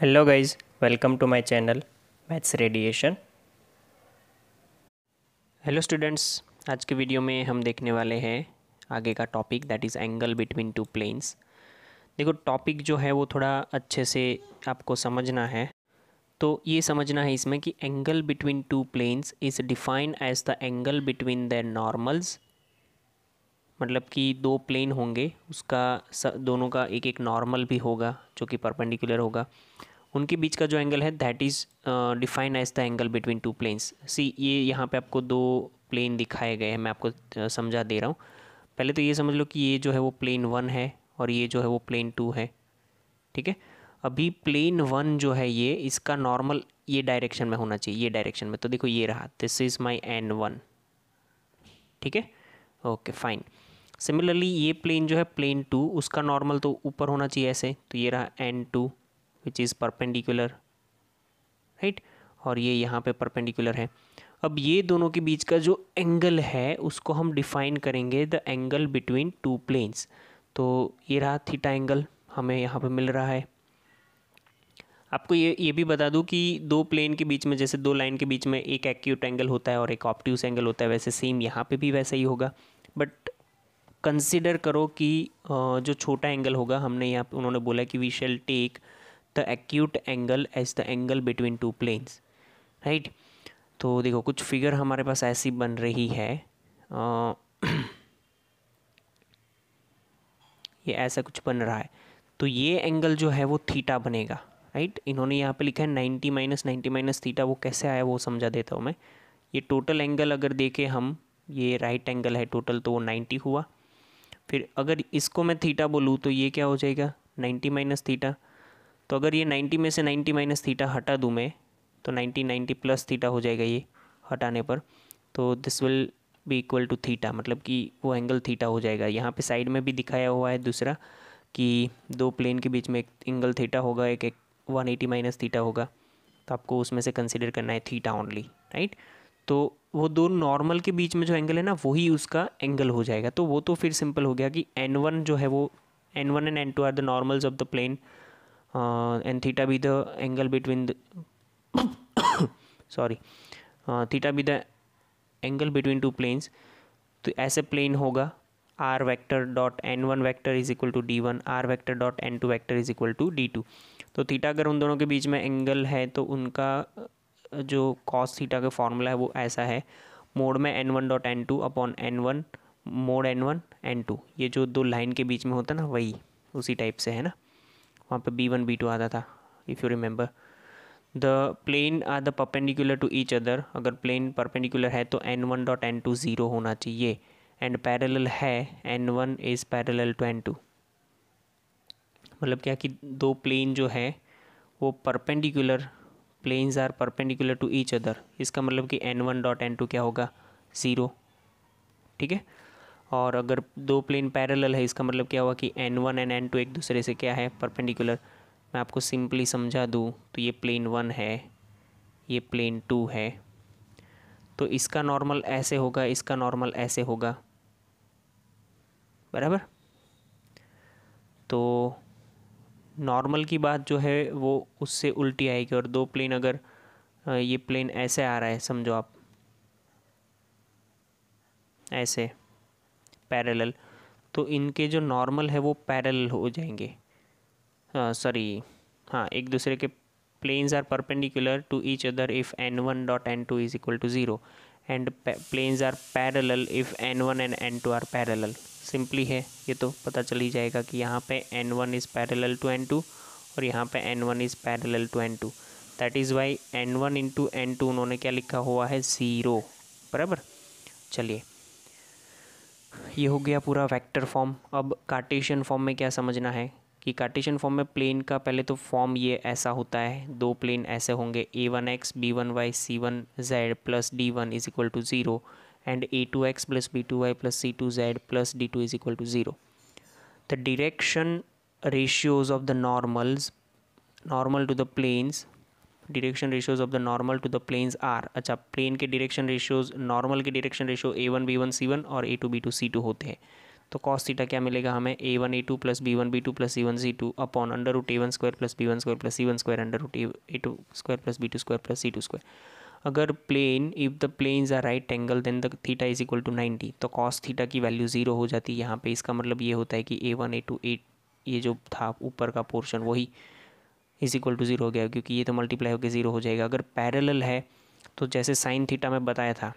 Hello guys welcome to my channel maths radiation hello students आज के video में हम देखने वाले हैं आगे का topic that is angle between two planes देखो टॉपिक जो है वो थोड़ा अच्छे से आपको समझना है तो ये समझना है इसमें कि angle between two planes is defined as the angle between the normals मतलब कि दो प्लेन होंगे उसका स, दोनों का एक एक नॉर्मल भी होगा जो कि परपेंडिकुलर होगा उनके बीच का जो एंगल है that is define as the angle between two planes see ये यहाँ पे आपको दो प्लेन दिखाए गए हैं मैं आपको समझा दे रहा हूँ पहले तो ये समझ लो कि ये जो है वो प्लेन वन है और ये जो है वो प्लेन टू है ठीक है अभी प्लेन वन जो है ये इसका नॉर्मल ये डायरेक्शन में होना चाहिए ये डायरेक्शन में तो देखो ये रहा this is my N one ठीक है ओके फाइन सिमिलरली ये प्लेन जो है प्लेन टू उसका नॉर्मल तो ऊपर होना चाहिए ऐसे तो ये रहा N two which is perpendicular right और ये यहाँ पे परपेंडिकुलर है अब ये दोनों के बीच का जो एंगल है उसको हम डिफाइन करेंगे the angle between two planes तो ये रहा थीटा एंगल हमें यहाँ पे मिल रहा है आपको ये ये भी बता दूँ कि दो प्लेन के बीच में जैसे दो लाइन के बीच में एक एक्यूट एंगल होता है और एक ऑप्टिव एंगल होता है वैसे सेम यहाँ पर भी वैसा ही होगा बट कंसिडर करो कि जो छोटा एंगल होगा हमने यहाँ पर उन्होंने बोला कि we shall take the acute angle as the angle between two planes right तो देखो कुछ फिगर हमारे पास ऐसी बन रही है आ, ये ऐसा कुछ बन रहा है तो ये एंगल जो है वो थीटा बनेगा राइट इन्होंने यहाँ पे लिखा है ninety minus ninety minus theta वो कैसे आया वो समझा देता हूँ मैं ये टोटल एंगल अगर देखे हम ये राइट एंगल है टोटल तो वो नाइन्टी हुआ फिर अगर इसको मैं थीटा बोलूँ तो ये क्या हो जाएगा नाइन्टी माइनस थीटा तो अगर ये नाइन्टी में से नाइन्टी माइनस थीटा हटा दूँ मैं तो नाइन्टी नाइन्टी प्लस थीटा हो जाएगा ये हटाने पर तो this will be equal to theta मतलब कि वो एंगल थीटा हो जाएगा यहाँ पे साइड में भी दिखाया हुआ है दूसरा कि दो प्लेन के बीच में एक एंगल थीटा होगा एक एक वन एटी माइनस थीटा होगा तो आपको उसमें से कंसिडर करना है थीटा ओनली राइट तो वो दो नॉर्मल के बीच में जो एंगल है ना वही उसका एंगल हो जाएगा तो वो तो फिर सिंपल हो गया कि एन वन जो है वो N one and N two are the normals of the plane and theta be the angle between the sorry theta be the angle between two planes तो ऐसे प्लेन होगा R vector dot N one vector is equal to D one R vector dot N two vector is equal to D two तो theta अगर उन दोनों के बीच में angle है तो उनका जो कॉस थीटा का फॉर्मूला है वो ऐसा है मोड में N one dot N two upon N one mode N one N two ये जो दो लाइन के बीच में होता है ना वही उसी टाइप से है ना वहाँ पे बी वन बी टू आता था if you remember the plane are the perpendicular to each other अगर प्लेन परपेंडिकुलर है तो N one dot N two zero होना चाहिए एंड पैरेलल है N one is parallel to N two मतलब क्या कि दो प्लेन जो है वो perpendicular planes are perpendicular to each other इसका मतलब कि N one dot N two क्या होगा ज़ीरो ठीक है और अगर दो प्लेन पैरेलल है इसका मतलब क्या हुआ कि N one and N two एक दूसरे से क्या है परपेंडिकुलर मैं आपको सिंपली समझा दूँ तो ये प्लेन वन है ये प्लेन टू है तो इसका नॉर्मल ऐसे होगा इसका नॉर्मल ऐसे होगा बराबर तो नॉर्मल की बात जो है वो उससे उल्टी आएगी और दो प्लेन अगर ये प्लेन ऐसे आ रहा है समझो आप ऐसे पैरेलल तो इनके जो नॉर्मल है वो पैरेलल हो जाएंगे सॉरी हाँ एक दूसरे के are perpendicular to each other if N one dot N two is equal to zero and planes are parallel if N one and N two are parallel simply है ये तो पता चल ही जाएगा कि यहाँ पे N one is parallel to N two और यहाँ पे N one is parallel to N two that is why N one into N two उन्होंने क्या लिखा हुआ है ज़ीरो बराबर चलिए ये हो गया पूरा वेक्टर फॉर्म अब कार्टेशियन फॉर्म में क्या समझना है कि कार्टेशियन फॉर्म में प्लेन का पहले तो फॉर्म ये ऐसा होता है दो प्लेन ऐसे होंगे A one X B one Y C one Z plus D one is equal to zero and A two X plus B two Y plus C two Z plus D two is equal to zero the direction ratios of the normals normal to the planes direction ratios of the normal to the planes are अच्छा plane के direction ratios normal के direction ratio A one B one C one और A two B two C two होते हैं तो cos theta क्या मिलेगा हमें A one A two plus B one B two plus C one C two upon under root A one square plus B one square plus C one square under root A two square plus B two square plus C two square अगर plane if the plane is a right angle then the theta is equal to ninety तो cos theta की value zero हो जाती है यहाँ पे इसका मतलब ये होता है कि ए वन ए टू ए ये जो था ऊपर का पोर्शन वही इज इक्वल टू ज़ीरो हो गया क्योंकि ये तो मल्टीप्लाई होकर ज़ीरो हो जाएगा अगर पैरेलल है तो जैसे साइन थीटा में बताया था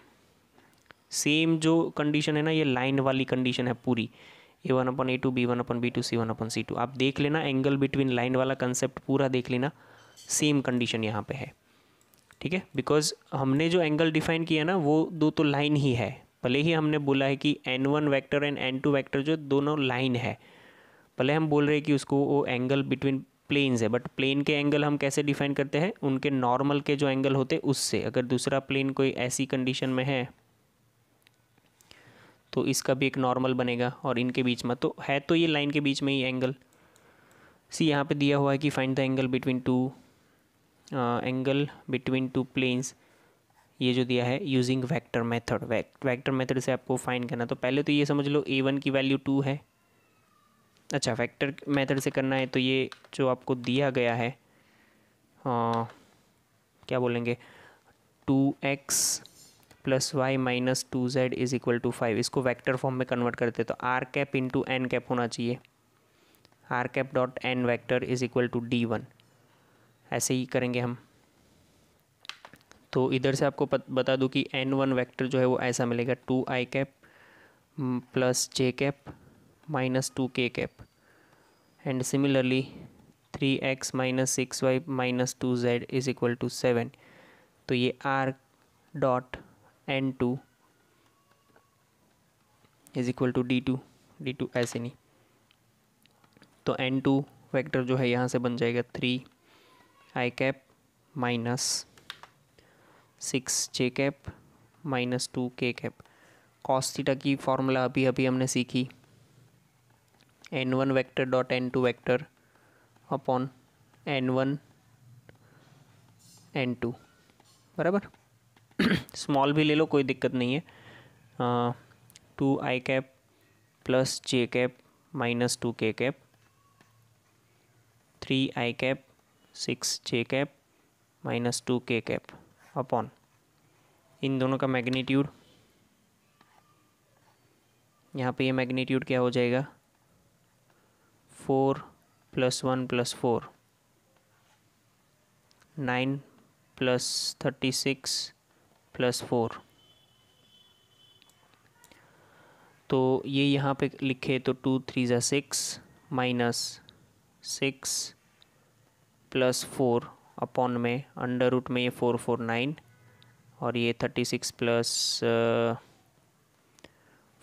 सेम जो कंडीशन है ना ये लाइन वाली कंडीशन है पूरी A one upon A two B one upon B two C one upon C two आप देख लेना एंगल बिटवीन लाइन वाला कंसेप्ट पूरा देख लेना सेम कंडीशन यहाँ पे है ठीक है बिकॉज हमने जो एंगल डिफाइन किया ना वो दो तो लाइन ही है भले ही हमने बोला है कि N one vector and N two vector जो दोनों लाइन है भले हम बोल रहे हैं कि उसको वो एंगल बिटवीन प्लेन्स है बट प्लेन के एंगल हम कैसे डिफाइन करते हैं उनके नॉर्मल के जो एंगल होते हैं उससे अगर दूसरा प्लेन कोई ऐसी कंडीशन में है तो इसका भी एक नॉर्मल बनेगा और इनके बीच में तो है तो ये लाइन के बीच में ही एंगल सी यहाँ पे दिया हुआ है कि find the angle between two angle between two planes ये जो दिया है using vector method vector method से आपको फाइंड करना तो पहले तो ये समझ लो ए वन की वैल्यू टू है अच्छा वेक्टर मेथड से करना है तो ये जो आपको दिया गया है आ, uh, क्या बोलेंगे two X plus Y minus two Z is equal to five इसको वेक्टर फॉर्म में कन्वर्ट करते तो R cap into N cap होना चाहिए R cap dot N vector is equal to D one ऐसे ही करेंगे हम तो इधर से आपको पत, बता दूं कि एन वन वैक्टर जो है वो ऐसा मिलेगा two I cap plus J cap minus two K cap and similarly three X minus six Y minus two Z is equal to seven तो ये R dot N two is equal to D two D two ऐसे नहीं तो N two vector जो है यहाँ से बन जाएगा three I cap minus six J cap minus two K cap cos theta की फॉर्मूला अभी अभी हमने सीखी N one vector dot N two vector upon N one N two बराबर स्मॉल भी ले लो कोई दिक्कत नहीं है two I cap plus J cap minus two K cap three I cap six J cap minus two K cap upon इन दोनों का मैग्नीट्यूड यहाँ पे ये मैग्नीट्यूड क्या हो जाएगा four plus one plus four nine plus thirty six plus four तो ये यहाँ पे लिखे तो टू थ्री ज़ा six minus six plus four upon में अंडर रूट में ये फोर फोर नाइन और ये thirty six plus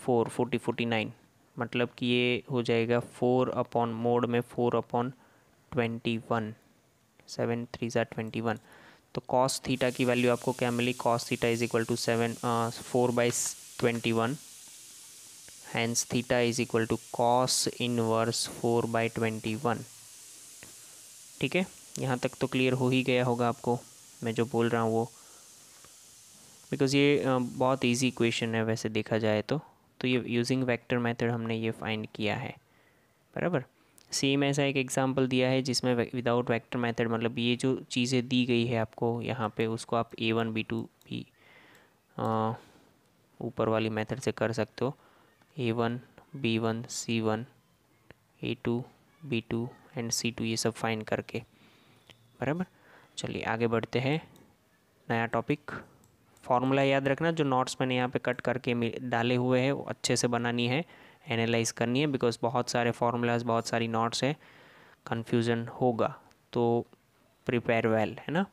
four forty forty nine मतलब कि ये हो जाएगा फोर अपॉन मोड में four upon twenty one seven three ज़ा ट्वेंटी वन तो कॉस थीटा की वैल्यू आपको क्या मिली cos theta is equal to seven four by twenty one hence theta is equal to cos inverse four by twenty one ठीक है यहाँ तक तो क्लियर हो ही गया होगा आपको मैं जो बोल रहा हूँ वो बिकॉज़ ये uh, बहुत ईजी क्वेश्चन है वैसे देखा जाए तो तो ये यूजिंग वेक्टर मेथड हमने ये फाइंड किया है बराबर सेम ऐसा एक एग्जाम्पल दिया है जिसमें विदाउट वैक्टर मैथड मतलब ये जो चीज़ें दी गई है आपको यहाँ पे उसको आप ए वन बी टू भी ऊपर वाली मेथड से कर सकते हो A one B one C one A two B two and C two ये सब फाइन करके बराबर चलिए आगे बढ़ते हैं नया टॉपिक फार्मूला याद रखना जो नोट्स मैंने यहाँ पे कट करके डाले हुए हैं वो अच्छे से बनानी है एनालाइज करनी है बिकॉज बहुत सारे फार्मूलाज बहुत सारी नोट्स हैं कन्फ्यूज़न होगा तो प्रिपेयर वेल well, है ना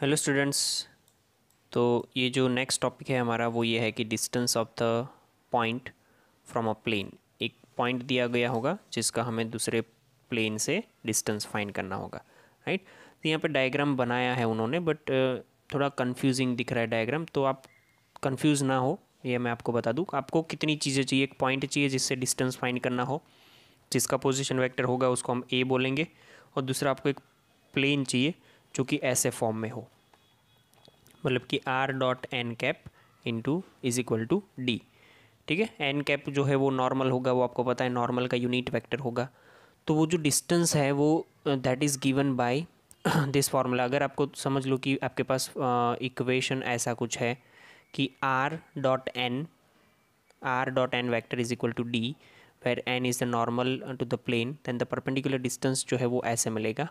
हेलो स्टूडेंट्स तो ये जो नेक्स्ट टॉपिक है हमारा वो ये है कि distance of the point from a plane एक पॉइंट दिया गया होगा जिसका हमें दूसरे प्लेन से डिस्टेंस फाइंड करना होगा राइट तो यहाँ पे डायग्राम बनाया है उन्होंने बट थोड़ा कंफ्यूजिंग दिख रहा है डायग्राम तो आप कंफ्यूज ना हो ये मैं आपको बता दूँ आपको कितनी चीज़ें चाहिए एक पॉइंट चाहिए जिससे डिस्टेंस फाइंड करना हो जिसका पोजिशन वैक्टर होगा उसको हम ए बोलेंगे और दूसरा आपको एक प्लेन चाहिए जो कि ऐसे फॉर्म में हो मतलब कि R dot N cap into is equal to D ठीक है एन कैप जो है वो नॉर्मल होगा वो आपको पता है नॉर्मल का यूनिट वेक्टर होगा तो वो जो डिस्टेंस है वो that is given by this formula अगर आपको समझ लो कि आपके पास इक्वेशन uh, ऐसा कुछ है कि R dot N R dot N vector is equal to D where N is the normal to the plane then the perpendicular distance जो है वो ऐसे मिलेगा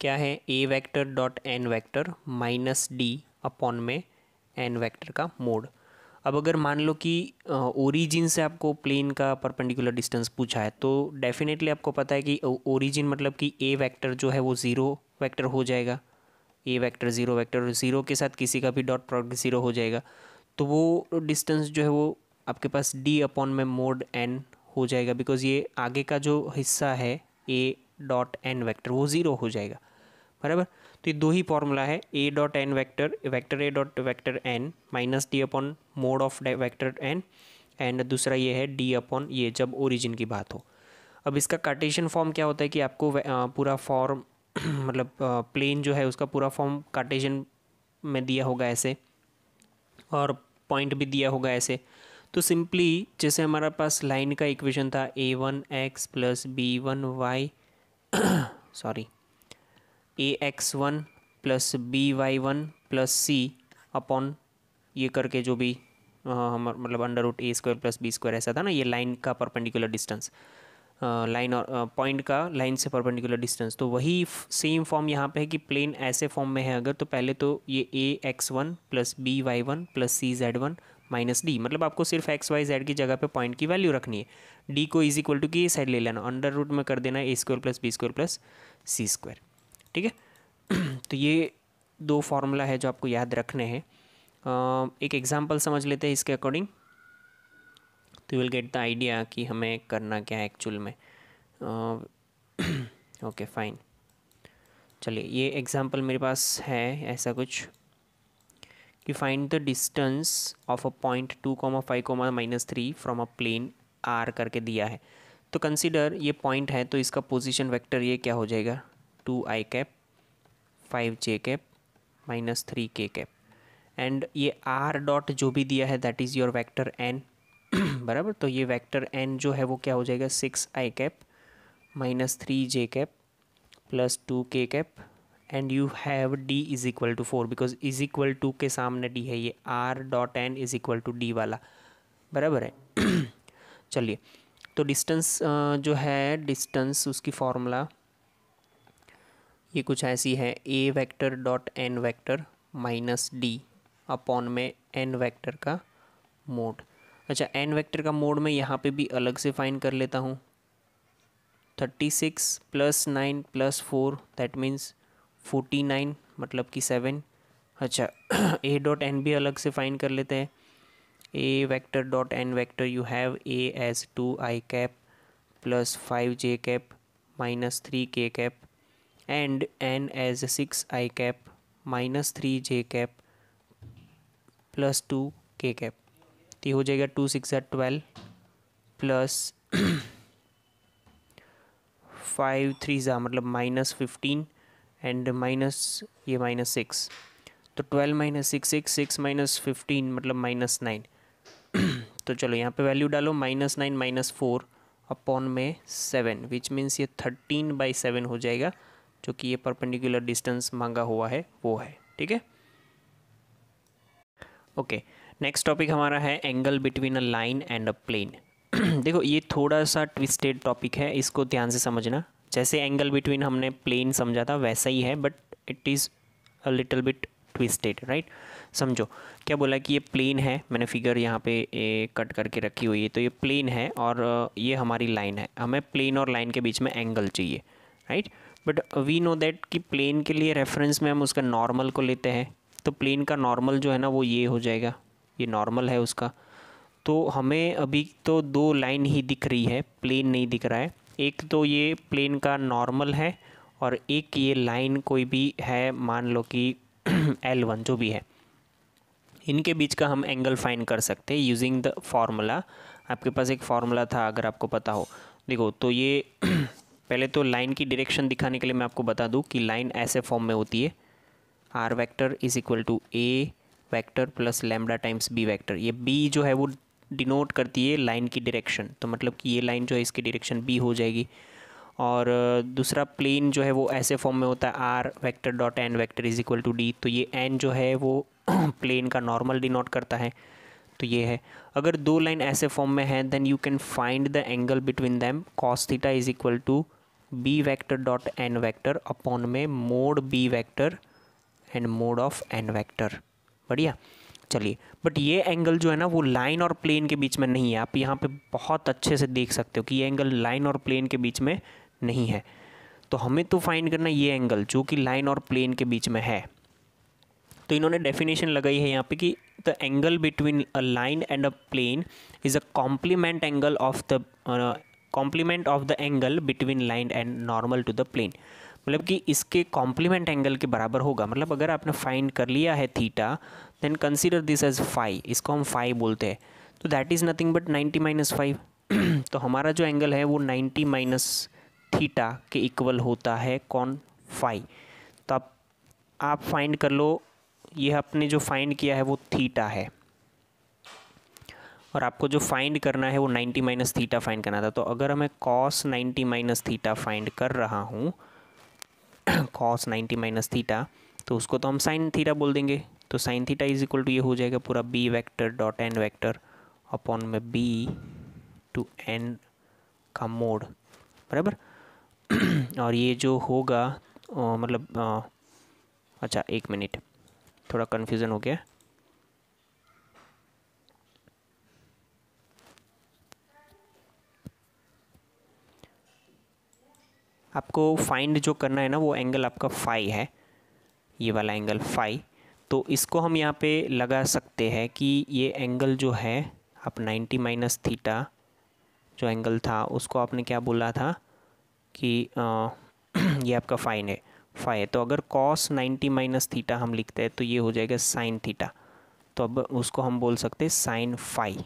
क्या है A vector dot N vector minus D upon में N vector का mod अब अगर मान लो कि ओरिजिन uh, से आपको प्लेन का परपेंडिकुलर डिस्टेंस पूछा है तो डेफिनेटली आपको पता है कि ओरिजिन uh, मतलब कि ए वेक्टर जो है वो ज़ीरो वेक्टर हो जाएगा ए वेक्टर ज़ीरो वेक्टर और ज़ीरो के साथ किसी का भी डॉट प्रोडक्ट ज़ीरो हो जाएगा तो वो डिस्टेंस जो है वो आपके पास डी अपॉन में मोड एन हो जाएगा बिकॉज ये आगे का जो हिस्सा है ए डॉट एन वैक्टर वो ज़ीरो हो जाएगा बराबर तो ये दो ही फॉर्मूला है A dot N vector vector A dot vector N minus D upon mod of vector N and दूसरा ये है डी अपॉन ये जब ओरिजिन की बात हो अब इसका कार्टेशियन फॉर्म क्या होता है कि आपको पूरा फॉर्म मतलब प्लेन जो है उसका पूरा फॉर्म कार्टेशियन में दिया होगा ऐसे और पॉइंट भी दिया होगा ऐसे तो सिंपली जैसे हमारे पास लाइन का इक्वेशन था A one X plus B one Y sorry A X one plus B Y one plus C upon ये करके जो भी हम मतलब under root A square plus B square ऐसा था ना ये लाइन का परपेंडिकुलर डिस्टेंस लाइन और पॉइंट का लाइन से परपेंडिकुलर डिस्टेंस तो वही सेम फॉर्म यहाँ पे है कि प्लेन ऐसे फॉर्म में है अगर तो पहले तो ये A X one plus B Y one plus C Z one minus D मतलब आपको सिर्फ एक्स वाई जेड की जगह पे पॉइंट की वैल्यू रखनी है डी को इज इक्वल टू की साइड ले लेना अंडर रूट में कर देना A square plus B square plus C square ठीक है तो ये दो फार्मूला है जो आपको याद रखने हैं एक एग्जाम्पल समझ लेते हैं इसके अकॉर्डिंग तो you will get the idea कि हमें करना क्या है एक्चुअल में ओके फाइन चलिए ये एग्ज़ाम्पल मेरे पास है ऐसा कुछ कि find the distance of a point two comma five comma minus three from a plane R करके दिया है तो कंसिडर ये पॉइंट है तो इसका पोजीशन वेक्टर ये क्या हो जाएगा two I cap five J cap minus three K cap and ये आर डॉट जो भी दिया है that is your vector N बराबर तो ये वेक्टर एन जो है वो क्या हो जाएगा six I cap minus three J cap plus two K cap and you have D is equal to four because is equal to के सामने डी है ये R dot N is equal to D वाला बराबर है चलिए तो distance जो है डिस्टेंस उसकी फॉर्मूला ये कुछ ऐसी है A vector dot N vector minus D upon में एन वेक्टर का मोड अच्छा एन वेक्टर का मोड में यहाँ पे भी अलग से फाइन कर लेता हूँ thirty six plus nine plus four that means forty nine मतलब कि सेवन अच्छा ए डॉट एन भी अलग से फाइन कर लेते हैं A vector dot N vector you have A as two I cap plus five J cap minus three K cap and N as six I cap minus three J cap plus two K cap तो हो जाएगा two six है twelve plus five three ज़ा मतलब minus fifteen and minus ये minus six तो twelve minus six six six minus fifteen मतलब minus nine तो चलो यहाँ पे वैल्यू डालो minus nine minus four upon में सेवन विच मीन्स ये थर्टीन बाई सेवन हो जाएगा जो कि ये परपेंडिकुलर डिस्टेंस मांगा हुआ है वो है ठीक है ओके okay. नेक्स्ट टॉपिक हमारा है angle between a line and a plane देखो ये थोड़ा सा ट्विस्टेड टॉपिक है इसको ध्यान से समझना जैसे एंगल बिटवीन हमने प्लेन समझा था वैसा ही है but it is a little bit twisted right समझो क्या बोला कि ये प्लेन है मैंने फिगर यहाँ पे ए, कट करके रखी हुई है तो ये प्लेन है और ये हमारी लाइन है हमें प्लेन और लाइन के बीच में एंगल चाहिए right but we know that कि प्लेन के लिए रेफरेंस में हम उसका नॉर्मल को लेते हैं तो प्लेन का नॉर्मल जो है ना वो ये हो जाएगा ये नॉर्मल है उसका तो हमें अभी तो दो लाइन ही दिख रही है प्लेन नहीं दिख रहा है एक तो ये प्लेन का नॉर्मल है और एक ये लाइन कोई भी है मान लो कि एल वन जो भी है इनके बीच का हम एंगल फाइन कर सकते हैं यूजिंग द फार्मूला आपके पास एक फार्मूला था अगर आपको पता हो देखो तो ये पहले तो लाइन की डायरेक्शन दिखाने के लिए मैं आपको बता दूं कि लाइन ऐसे फॉर्म में होती है R vector is equal to A vector plus lambda times B vector ये बी जो है वो डिनोट करती है लाइन की डायरेक्शन तो मतलब कि ये लाइन जो है इसकी डायरेक्शन बी हो जाएगी और दूसरा प्लेन जो है वो ऐसे फॉर्म में होता है R vector dot N vector is equal to D तो ये एन जो है वो प्लेन का नॉर्मल डिनोट करता है तो ये है अगर दो लाइन ऐसे फॉर्म में है then you can find the angle between them cos theta is equal to B vector dot N vector upon में mod B vector and mod of N vector बढ़िया चलिए बट ये एंगल जो है ना वो लाइन और प्लेन के बीच में नहीं है आप यहाँ पे बहुत अच्छे से देख सकते हो कि ये एंगल लाइन और प्लेन के बीच में नहीं है तो हमें तो फाइंड करना ये एंगल जो कि लाइन और प्लेन के बीच में है तो इन्होंने डेफिनेशन लगाई है यहाँ पे कि the angle between a line and a plane is a complement angle of the complement of the angle between line and normal to the plane मतलब कि इसके कॉम्प्लीमेंट एंगल के बराबर होगा मतलब अगर आपने फाइंड कर लिया है theta then consider this as five इसको हम फाइव बोलते हैं तो that is nothing but ninety minus five तो हमारा जो एंगल है वो नाइन्टी माइनस थीटा के इक्वल होता है कौन फाइव तो आप आप फाइंड कर लो ये आपने जो फाइंड किया है वो थीटा है और आपको जो फाइंड करना है वो 90 माइनस थीटा फाइंड करना था तो अगर मैं कॉस 90 माइनस थीटा फाइंड कर रहा हूँ कॉस नाइन्टी माइनस थीटा तो उसको तो हम साइन थीटा बोल देंगे तो sine theta is equal to ये हो जाएगा पूरा B vector dot N vector upon में बी टू एन का मोड बराबर और ये जो होगा मतलब अच्छा एक मिनट थोड़ा कन्फ्यूज़न हो गया आपको फाइंड जो करना है ना वो एंगल आपका फाई है ये वाला एंगल फाई तो इसको हम यहाँ पे लगा सकते हैं कि ये एंगल जो है आप 90 माइनस थीटा जो एंगल था उसको आपने क्या बोला था कि आ, ये आपका फाइन है फाइ तो अगर कॉस 90 माइनस थीटा हम लिखते हैं तो ये हो जाएगा साइन थीटा तो अब उसको हम बोल सकते हैं साइन फाई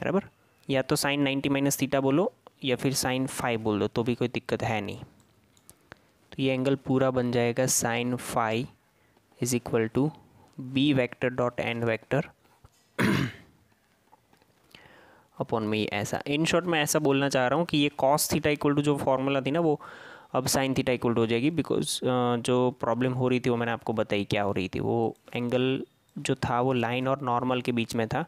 बराबर या तो साइन 90 माइनस थीटा बोलो या फिर साइन फाइव बोल दो तो भी कोई दिक्कत है नहीं तो ये एंगल पूरा बन जाएगा sine five is equal to B vector dot N vector upon में ऐसा इन शॉर्ट मैं ऐसा बोलना चाह रहा हूँ कि ये कॉस थीटा इक्वल टू जो फॉर्मूला थी ना वो अब साइन थीटा इक्वल टू हो जाएगी बिकॉज जो प्रॉब्लम हो रही थी वो मैंने आपको बताई क्या हो रही थी वो एंगल जो था वो लाइन और नॉर्मल के बीच में था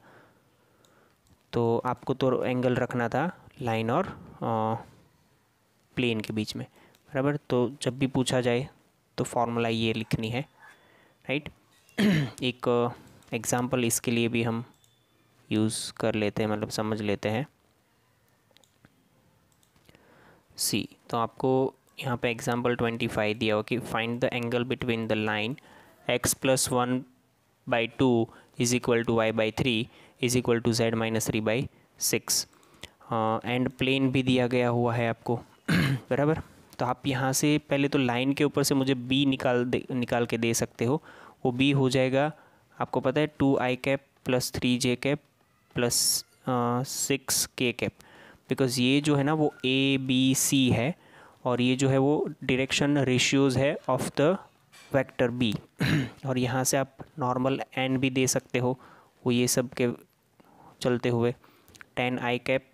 तो आपको तो एंगल रखना था लाइन और प्लेन के बीच में बराबर तो जब भी पूछा जाए तो फार्मूला ये लिखनी है राइट एक एग्ज़ाम्पल इसके लिए भी हम यूज़ कर लेते हैं मतलब समझ लेते हैं सी तो आपको यहाँ पे एग्जाम्पल ट्वेंटी फाइव दिया हो कि find the angle between the line X plus one by two is equal to Y by three is equal to Z minus three by six and हाँ, प्लेन भी दिया गया हुआ है आपको बराबर तो आप यहाँ से पहले तो लाइन के ऊपर से मुझे बी निकाल दे निकाल के दे सकते हो वो बी हो जाएगा आपको पता है two I cap plus three J cap plus six K cap because ये जो है ना वो ए बी सी है और ये जो है वो डिरेक्शन रेशियोज़ है ऑफ द वेक्टर बी और यहाँ से आप नॉर्मल एन भी दे सकते हो वो ये सब के चलते हुए ten I cap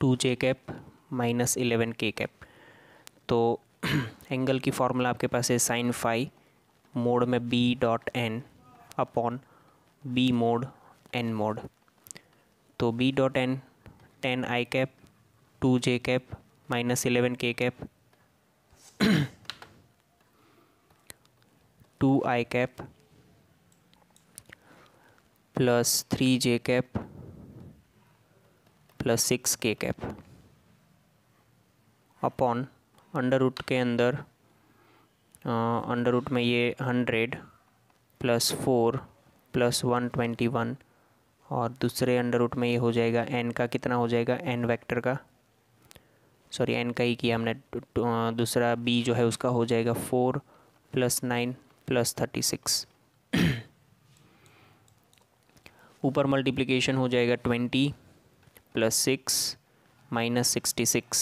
two J cap minus eleven K cap तो एंगल की फार्मूला आपके पास है साइन फाई मोड में B dot N upon B mod N mod तो B dot N ten I cap two J cap minus eleven K cap two I cap plus three J cap plus six K cap upon under root के अंदर under uh, root में ये hundred plus four plus one twenty one और दूसरे under root में ये हो जाएगा एन का कितना हो जाएगा एन वेक्टर का सॉरी एन का ही किया हमने uh, दूसरा बी जो है उसका हो जाएगा four plus nine plus thirty six ऊपर मल्टीप्लिकेशन हो जाएगा twenty plus six minus sixty six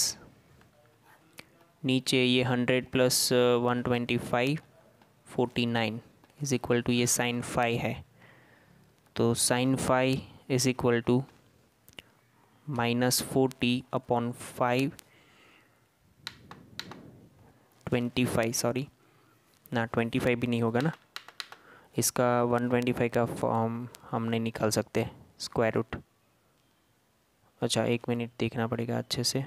नीचे ये hundred plus one twenty five forty nine is equal to ये साइन फाइव है तो sine five is equal to minus forty upon five twenty five sorry ना twenty five भी नहीं होगा ना इसका वन ट्वेंटी फाइव का फॉर्म हमने निकाल सकते हैं स्क्वायर रूट अच्छा एक मिनट देखना पड़ेगा अच्छे से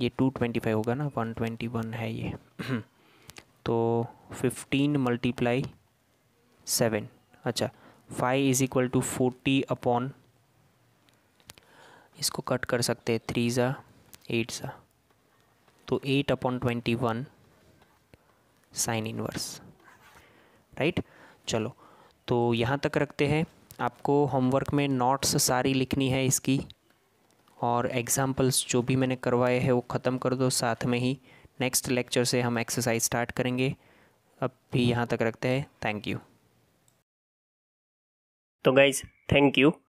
ये टू ट्वेंटी फाइव होगा ना वन ट्वेंटी वन है ये तो फिफ्टीन मल्टीप्लाई सेवन अच्छा five is equal to forty upon इसको कट कर सकते हैं थ्री ज़ा एट ज़ा तो eight upon twenty one sine inverse right चलो तो यहाँ तक रखते हैं आपको होमवर्क में नोट्स सारी लिखनी है इसकी और एग्ज़ाम्पल्स जो भी मैंने करवाए हैं वो ख़त्म कर दो साथ में ही नेक्स्ट लेक्चर से हम एक्सरसाइज स्टार्ट करेंगे अब भी यहाँ तक रखते हैं थैंक यू तो गाइज़ थैंक यू